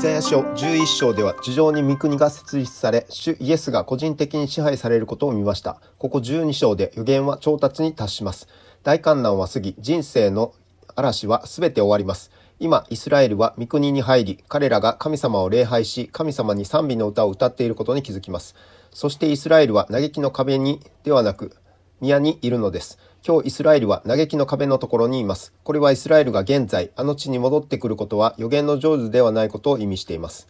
ザヤ書11章では地上に御国が設立され、主イエスが個人的に支配されることを見ました。ここ12章で予言は調達に達します。大観覧は過ぎ、人生の嵐は全て終わります。今、イスラエルは御国に入り、彼らが神様を礼拝し、神様に賛美の歌を歌っていることに気づきます。そしてイスラエルは嘆きの壁にではなく、宮にいるのです。今日イスラエルは嘆きの壁のところにいます。これはイスラエルが現在、あの地に戻ってくることは予言の上手ではないことを意味しています。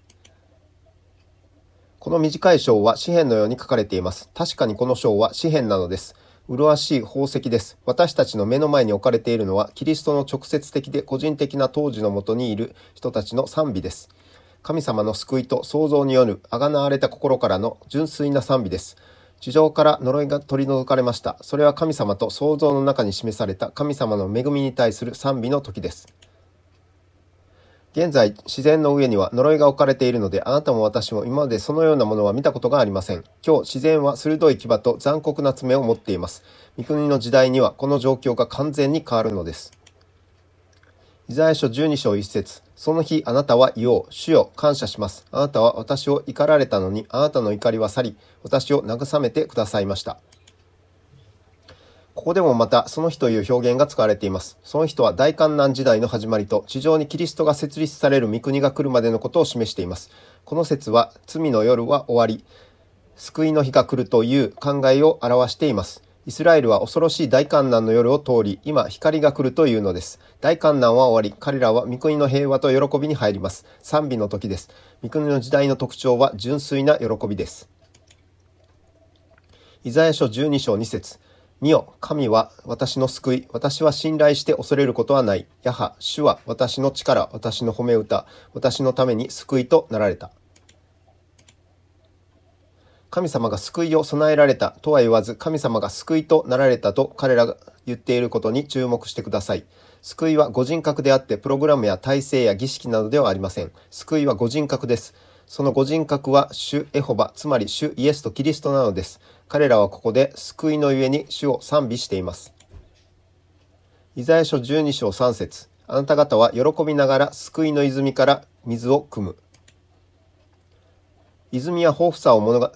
この短い章は詩篇のように書かれています。確かにこの章は詩篇なのです。麗しい宝石です。私たちの目の前に置かれているのは、キリストの直接的で個人的な当時のもとにいる人たちの賛美です。神様の救いと創造による贖われた心からの純粋な賛美です。地上から呪いが取り除かれました。それは神様と創造の中に示された神様の恵みに対する賛美の時です。現在、自然の上には呪いが置かれているので、あなたも私も今までそのようなものは見たことがありません。今日、自然は鋭い牙と残酷な爪を持っています。三国の時代にはこの状況が完全に変わるのです。イザヤ書12章1節その日あなたは言おう。主よ、感謝します。あなたは私を怒られたのに、あなたの怒りは去り、私を慰めてくださいました。ここでもまた、その日という表現が使われています。その人は大観難時代の始まりと、地上にキリストが設立される御国が来るまでのことを示しています。この説は、罪の夜は終わり、救いの日が来るという考えを表しています。イスラエルは恐ろしい大観難の夜を通り、今光が来るというのです。大観難は終わり、彼らは御国の平和と喜びに入ります。賛美の時です。御国の時代の特徴は純粋な喜びです。イザヤ書12章2節見よ、神は私の救い。私は信頼して恐れることはない。やは、主は私の力、私の褒め歌、私のために救いとなられた。神様が救いを備えられたとは言わず、神様が救いとなられたと彼らが言っていることに注目してください。救いはご人格であって、プログラムや体制や儀式などではありません。救いはご人格です。そのご人格は主エホバ、つまり主イエスとキリストなのです。彼らはここで救いのゆえに主を賛美しています。イザヤ書12章3節あなた方は喜びながら救いの泉から水を汲む。泉は豊富さを物語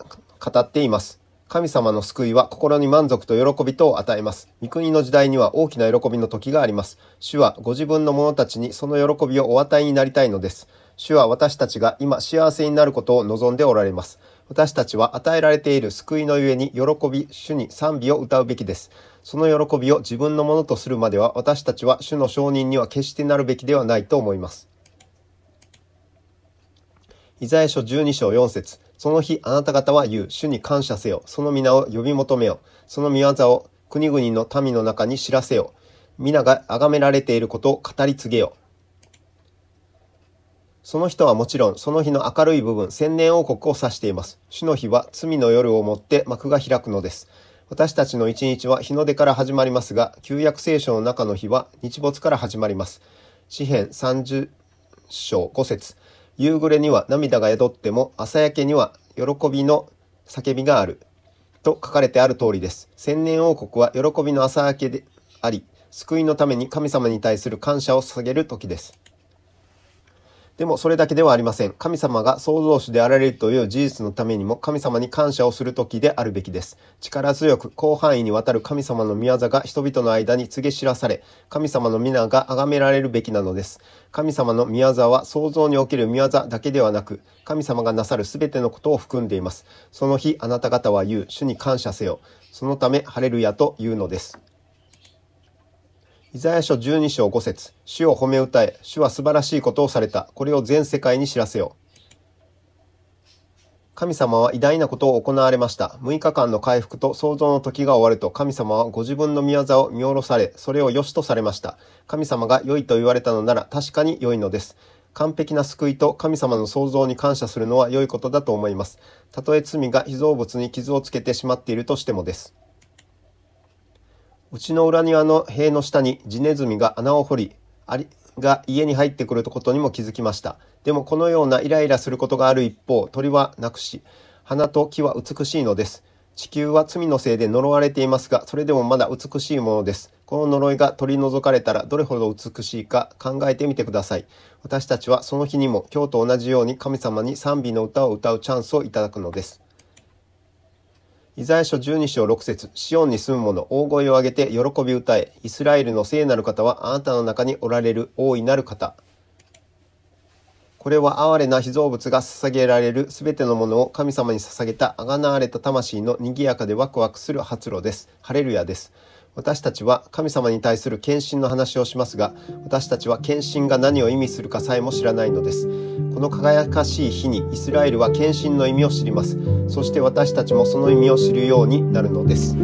っています。神様の救いは心に満足と喜びとを与えます。御国の時代には大きな喜びの時があります。主はご自分の者たちにその喜びをお与えになりたいのです。主は私たちが今幸せになることを望んでおられます。私たちは与えられている救いのゆえに喜び、主に賛美を歌うべきです。その喜びを自分のものとするまでは私たちは主の承認には決してなるべきではないと思います。イザヤ書12章4節その日あなた方は言う、主に感謝せよ。その皆を呼び求めよ。その御業を国々の民の中に知らせよ。皆が崇められていることを語り継げよ。その人はもちろん、その日の明るい部分、千年王国を指しています。主の日は罪の夜をもって幕が開くのです。私たちの一日は日の出から始まりますが、旧約聖書の中の日は日没から始まります。詩篇30章5節夕暮れには涙が宿っても、朝焼けには喜びの叫びがある。と書かれてある通りです。千年王国は喜びの朝焼けであり、救いのために神様に対する感謝を捧げる時です。でもそれだけではありません。神様が創造主であられるという事実のためにも神様に感謝をする時であるべきです。力強く広範囲にわたる神様の御業が人々の間に告げ知らされ、神様の皆が崇められるべきなのです。神様の御業は創造における御業だけではなく、神様がなさる全てのことを含んでいます。その日あなた方は言う、主に感謝せよ。そのため、ハレルヤと言うのです。イザヤ書12章5節主を褒め歌え。主は素晴らしいことをされた。これを全世界に知らせよ神様は偉大なことを行われました。6日間の回復と創造の時が終わると神様はご自分の宮業を見下ろされ、それを良しとされました。神様が良いと言われたのなら確かに良いのです。完璧な救いと神様の創造に感謝するのは良いことだと思います。たとえ罪が被造物に傷をつけてしまっているとしてもです。うちの裏庭の塀の下に地ネズミが穴を掘り、アリが家に入ってくることにも気づきました。でもこのようなイライラすることがある一方、鳥はなくし、花と木は美しいのです。地球は罪のせいで呪われていますが、それでもまだ美しいものです。この呪いが取り除かれたらどれほど美しいか考えてみてください。私たちはその日にも今日と同じように神様に賛美の歌を歌うチャンスをいただくのです。イザヤ書12章6節シオンに住む者、大声を上げて喜び歌え。イスラエルの聖なる方はあなたの中におられる大いなる方。これは哀れな被造物が捧げられるすべてのものを神様に捧げた贖われた魂の賑やかでワクワクする発露です。ハレルヤです。私たちは神様に対する献身の話をしますが私たちは献身が何を意味するかさえも知らないのですこの輝かしい日にイスラエルは献身の意味を知りますそして私たちもその意味を知るようになるのです